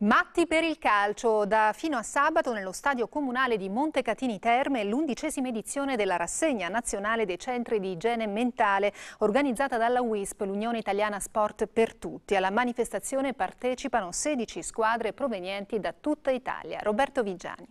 Matti per il calcio, da fino a sabato nello stadio comunale di Montecatini Terme l'undicesima edizione della rassegna nazionale dei centri di igiene mentale organizzata dalla WISP, l'Unione Italiana Sport per Tutti. Alla manifestazione partecipano 16 squadre provenienti da tutta Italia. Roberto Vigiani.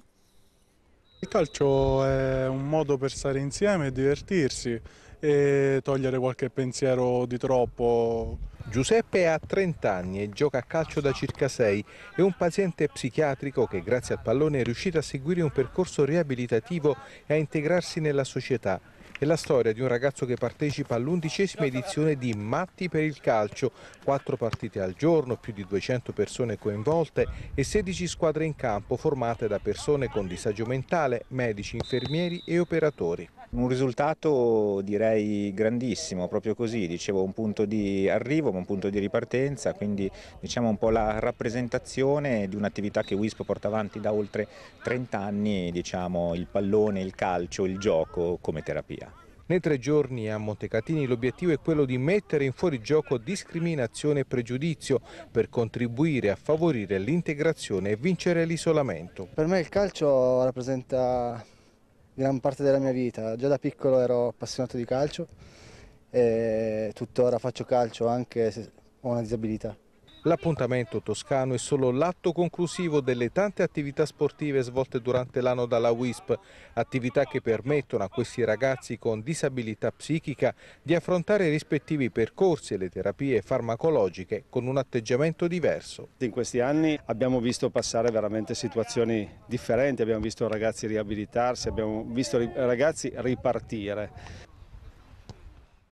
Il calcio è un modo per stare insieme e divertirsi e togliere qualche pensiero di troppo Giuseppe ha 30 anni e gioca a calcio da circa 6. È un paziente psichiatrico che grazie al pallone è riuscito a seguire un percorso riabilitativo e a integrarsi nella società. È la storia di un ragazzo che partecipa all'undicesima edizione di Matti per il calcio, quattro partite al giorno, più di 200 persone coinvolte e 16 squadre in campo formate da persone con disagio mentale, medici, infermieri e operatori. Un risultato direi grandissimo, proprio così, dicevo un punto di arrivo ma un punto di ripartenza, quindi diciamo un po' la rappresentazione di un'attività che WISP porta avanti da oltre 30 anni, diciamo il pallone, il calcio, il gioco come terapia. Nei tre giorni a Montecatini l'obiettivo è quello di mettere in fuori gioco discriminazione e pregiudizio per contribuire a favorire l'integrazione e vincere l'isolamento. Per me il calcio rappresenta gran parte della mia vita. Già da piccolo ero appassionato di calcio e tuttora faccio calcio anche se ho una disabilità. L'appuntamento toscano è solo l'atto conclusivo delle tante attività sportive svolte durante l'anno dalla WISP, attività che permettono a questi ragazzi con disabilità psichica di affrontare i rispettivi percorsi e le terapie farmacologiche con un atteggiamento diverso. In questi anni abbiamo visto passare veramente situazioni differenti, abbiamo visto ragazzi riabilitarsi, abbiamo visto ragazzi ripartire.